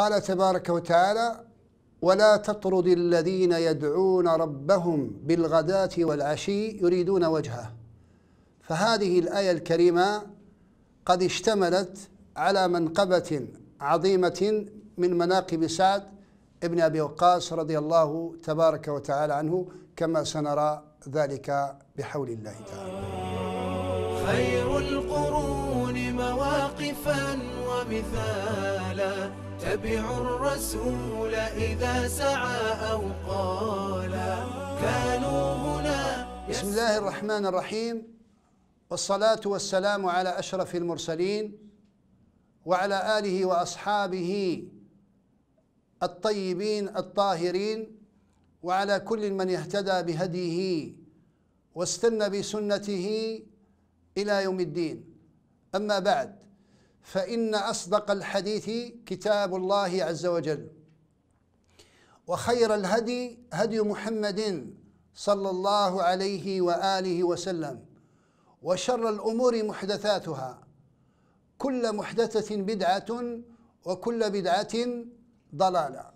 قال تبارك وتعالى ولا تطرد الذين يدعون ربهم بالغداة والعشي يريدون وجهه فهذه الآية الكريمة قد اشتملت على منقبة عظيمة من مناقب سعد ابن أبي وقاص رضي الله تبارك وتعالى عنه كما سنرى ذلك بحول الله تعالى خير القرون مواقفا ومثالا اتبعوا الرسول إذا سعى أو قال كانوا هنا بسم الله الرحمن الرحيم والصلاة والسلام على أشرف المرسلين وعلى آله وأصحابه الطيبين الطاهرين وعلى كل من اهتدى بهديه واستنى بسنته إلى يوم الدين أما بعد فإن أصدق الحديث كتاب الله عز وجل وخير الهدي هدي محمد صلى الله عليه وآله وسلم وشر الأمور محدثاتها كل محدثة بدعة وكل بدعة ضلالة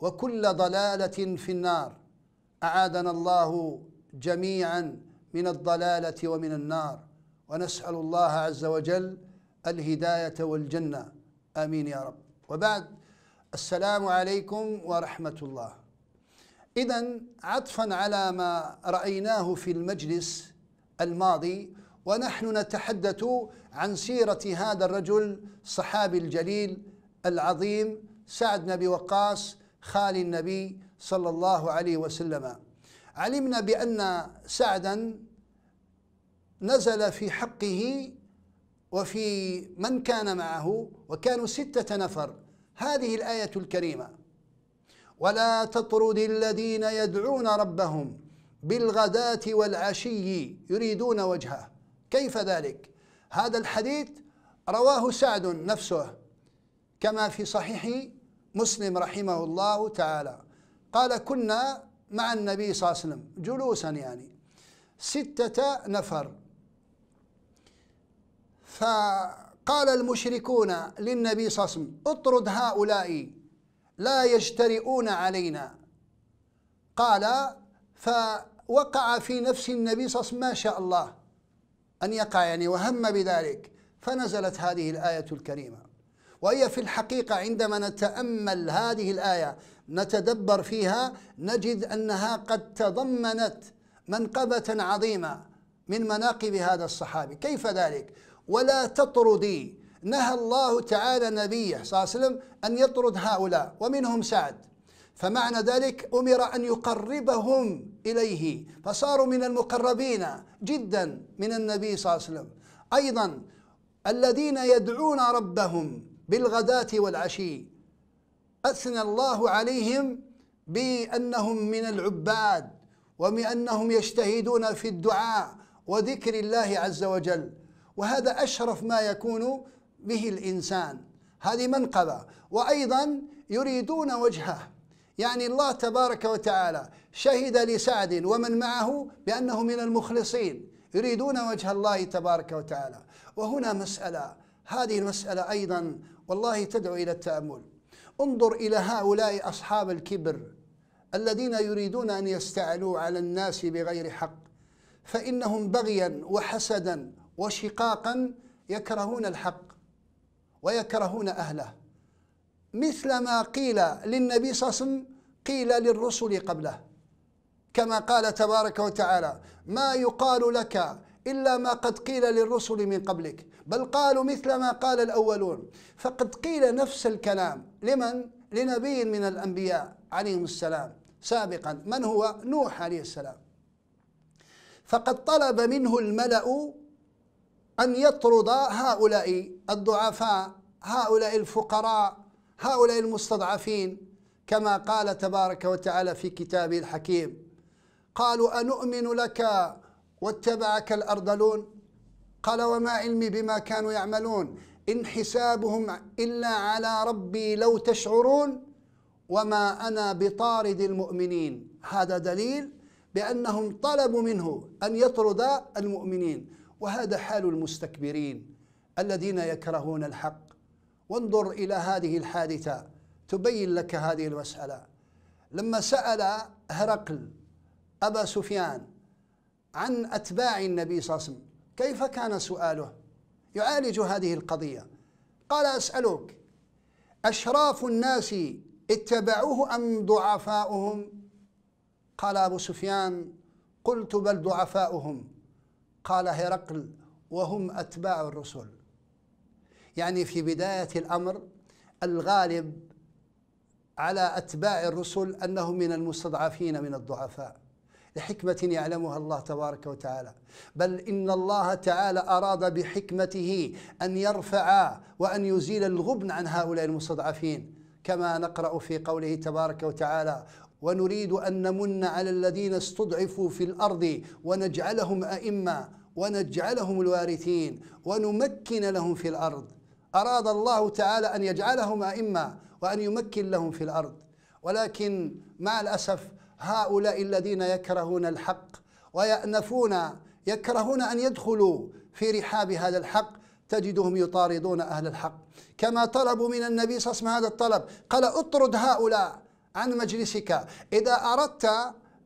وكل ضلالة في النار أعادنا الله جميعا من الضلالة ومن النار ونسأل الله عز وجل الهداية والجنة آمين يا رب وبعد السلام عليكم ورحمة الله إذا عطفا على ما رأيناه في المجلس الماضي ونحن نتحدث عن سيرة هذا الرجل صحابي الجليل العظيم سعد بن وقاص خال النبي صلى الله عليه وسلم علمنا بأن سعدا نزل في حقه وفي من كان معه وكانوا ستة نفر هذه الآية الكريمة ولا تطرد الذين يدعون ربهم بالغداة والعشي يريدون وجهه كيف ذلك؟ هذا الحديث رواه سعد نفسه كما في صحيح مسلم رحمه الله تعالى قال كنا مع النبي صلى الله عليه وسلم جلوسا يعني ستة نفر فقال المشركون للنبي صلى الله عليه وسلم اطرد هؤلاء لا يجترئون علينا قال فوقع في نفس النبي صلى الله عليه وسلم ما شاء الله أن يقع يعني وهم بذلك فنزلت هذه الآية الكريمة وهي في الحقيقة عندما نتأمل هذه الآية نتدبر فيها نجد أنها قد تضمنت منقبة عظيمة من مناقب هذا الصحابي كيف ذلك؟ ولا تطردي نهى الله تعالى نبيه صلى الله عليه وسلم أن يطرد هؤلاء ومنهم سعد فمعنى ذلك أمر أن يقربهم إليه فصاروا من المقربين جدا من النبي صلى الله عليه وسلم أيضا الذين يدعون ربهم بالغداة والعشي أثنى الله عليهم بأنهم من العباد وبأنهم يجتهدون في الدعاء وذكر الله عز وجل وهذا أشرف ما يكون به الإنسان هذه منقبة وأيضا يريدون وجهه يعني الله تبارك وتعالى شهد لسعد ومن معه بأنه من المخلصين يريدون وجه الله تبارك وتعالى وهنا مسألة هذه المسألة أيضا والله تدعو إلى التأمل انظر إلى هؤلاء أصحاب الكبر الذين يريدون أن يستعلوا على الناس بغير حق فإنهم بغيا وحسدا وشقاقا يكرهون الحق ويكرهون أهله مثل ما قيل للنبي صلى الله عليه وسلم قيل للرسل قبله كما قال تبارك وتعالى ما يقال لك إلا ما قد قيل للرسل من قبلك بل قالوا مثل ما قال الأولون فقد قيل نفس الكلام لمن؟ لنبي من الأنبياء عليهم السلام سابقا من هو؟ نوح عليه السلام فقد طلب منه الملأ أن يطرد هؤلاء الضعفاء هؤلاء الفقراء هؤلاء المستضعفين كما قال تبارك وتعالى في كتابه الحكيم قالوا أنؤمن لك واتبعك الأرذلون قال وما علمي بما كانوا يعملون إن حسابهم إلا على ربي لو تشعرون وما أنا بطارد المؤمنين هذا دليل بأنهم طلبوا منه أن يطرد المؤمنين وهذا حال المستكبرين الذين يكرهون الحق وانظر إلى هذه الحادثة تبين لك هذه المسألة لما سأل هرقل أبا سفيان عن أتباع النبي صلى الله عليه وسلم كيف كان سؤاله يعالج هذه القضية قال أسألك أشراف الناس اتبعوه أم ضعفاؤهم قال أبو سفيان قلت بل ضعفاؤهم قال هرقل وهم أتباع الرسل يعني في بداية الأمر الغالب على أتباع الرسل أنهم من المستضعفين من الضعفاء لحكمة يعلمها الله تبارك وتعالى بل إن الله تعالى أراد بحكمته أن يرفع وأن يزيل الغبن عن هؤلاء المستضعفين كما نقرأ في قوله تبارك وتعالى ونريد أن نمن على الذين استضعفوا في الأرض ونجعلهم أئمة ونجعلهم الوارثين ونمكن لهم في الأرض أراد الله تعالى أن يجعلهم أئمة وأن يمكن لهم في الأرض ولكن مع الأسف هؤلاء الذين يكرهون الحق ويأنفون يكرهون أن يدخلوا في رحاب هذا الحق تجدهم يطاردون أهل الحق كما طلبوا من النبي صلى الله عليه وسلم هذا الطلب قال اطرد هؤلاء عن مجلسك إذا أردت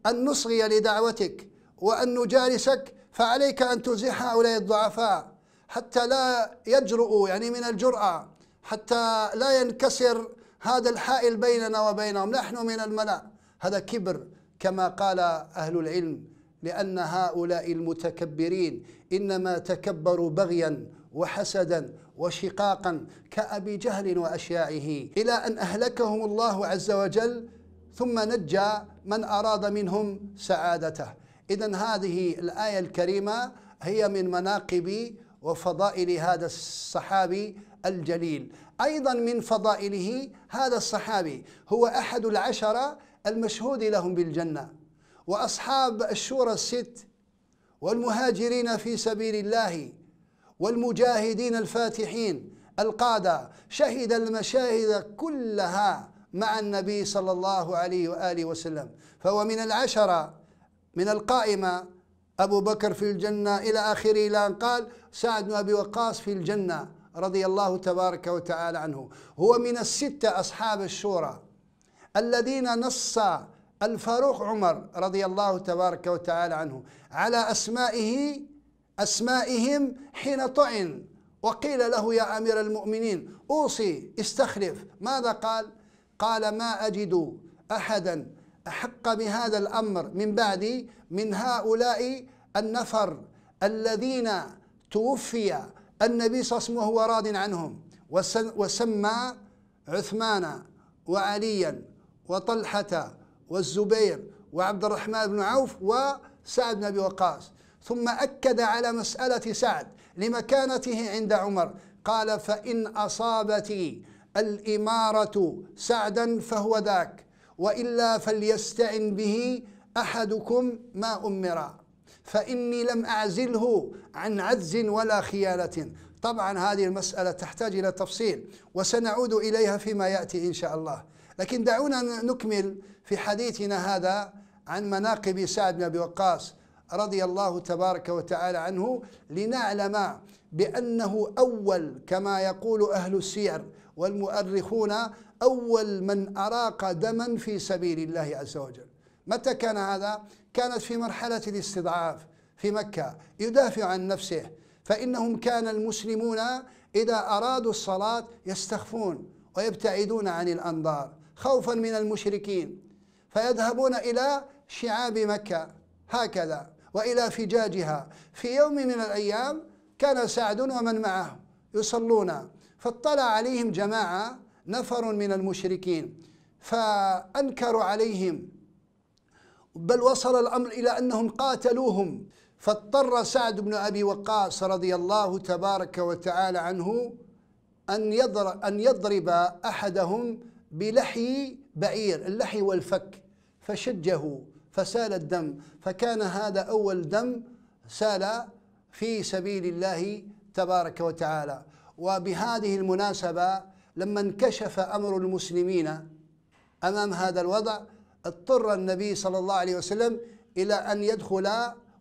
أن نصغي لدعوتك وأن نجالسك فعليك أن تزيح هؤلاء الضعفاء حتى لا يجرؤوا يعني من الجرأة حتى لا ينكسر هذا الحائل بيننا وبينهم نحن من الملأ هذا كبر كما قال أهل العلم لأن هؤلاء المتكبرين إنما تكبروا بغيا وحسدا وشقاقا كأبي جهل وأشيائه إلى أن أهلكهم الله عز وجل ثم نجى من أراد منهم سعادته إذا هذه الآية الكريمة هي من مناقب وفضائل هذا الصحابي الجليل أيضا من فضائله هذا الصحابي هو أحد العشرة المشهود لهم بالجنة وأصحاب الشورى الست والمهاجرين في سبيل الله والمجاهدين الفاتحين القادة شهد المشاهد كلها مع النبي صلى الله عليه وآله وسلم فهو من العشرة من القائمة أبو بكر في الجنة إلى آخره إلى أن قال سعد بن أبي وقاص في الجنة رضي الله تبارك وتعالى عنه هو من الستة أصحاب الشورى الذين نص الفاروق عمر رضي الله تبارك وتعالى عنه على أسمائه أسمائهم حين طعن وقيل له يا أمير المؤمنين أوصي استخلف ماذا قال؟ قال ما أجد أحدا أحق بهذا الأمر من بعدي من هؤلاء النفر الذين توفي النبي صلى الله عليه وسلم وهو راض عنهم وسمى عثمان وعليا وطلحة والزبير وعبد الرحمن بن عوف وسعد بن أبي وقاص ثم أكد على مسألة سعد لمكانته عند عمر قال فإن أصابتي الإمارة سعدا فهو ذاك وإلا فليستعن به أحدكم ما أمر فإني لم أعزله عن عجز ولا خيانة طبعا هذه المسألة تحتاج إلى تفصيل وسنعود إليها فيما يأتي إن شاء الله لكن دعونا نكمل في حديثنا هذا عن مناقب سعد بن أبي وقاص رضي الله تبارك وتعالى عنه لنعلم بأنه أول كما يقول أهل السير والمؤرخون أول من أراق دما في سبيل الله عز وجل متى كان هذا؟ كانت في مرحلة الاستضعاف في مكة يدافع عن نفسه فإنهم كان المسلمون إذا أرادوا الصلاة يستخفون ويبتعدون عن الأنظار خوفا من المشركين فيذهبون إلى شعاب مكة هكذا وإلى فجاجها في يوم من الأيام كان سعد ومن معه يصلون فاطلع عليهم جماعة نفر من المشركين فأنكروا عليهم بل وصل الأمر إلى أنهم قاتلوهم فاضطر سعد بن أبي وقاص رضي الله تبارك وتعالى عنه أن يضرب, أن يضرب أحدهم بلحي بعير اللحي والفك فشجه فسال الدم فكان هذا أول دم سال في سبيل الله تبارك وتعالى وبهذه المناسبة لما انكشف أمر المسلمين أمام هذا الوضع اضطر النبي صلى الله عليه وسلم إلى أن يدخل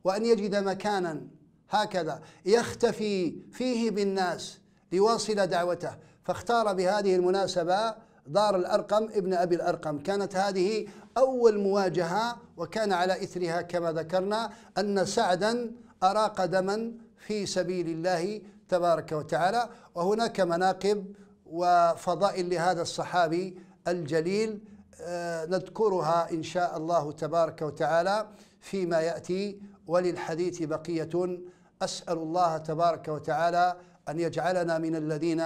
وأن يجد مكانا هكذا يختفي فيه بالناس ليواصل دعوته فاختار بهذه المناسبة دار الأرقم ابن أبي الأرقم كانت هذه أول مواجهة وكان على إثرها كما ذكرنا أن سعدا أراق دما في سبيل الله تبارك وتعالى وهناك مناقب وفضائل لهذا الصحابي الجليل آه، نذكرها إن شاء الله تبارك وتعالى فيما يأتي وللحديث بقية أسأل الله تبارك وتعالى أن يجعلنا من الذين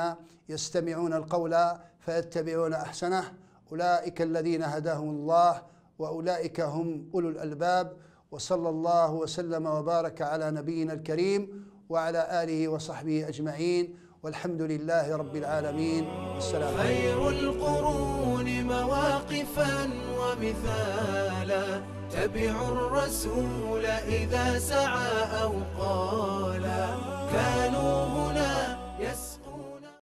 يستمعون القول فيتبعون أحسنه أولئك الذين هداهم الله وأولئك هم أولو الألباب وصلى الله وسلم وبارك على نبينا الكريم وعلى آله وصحبه أجمعين والحمد لله رب العالمين والسلام خير القرون مواقفا ومثالا تبعوا الرسول إذا سعى أو قالا كانوا هناك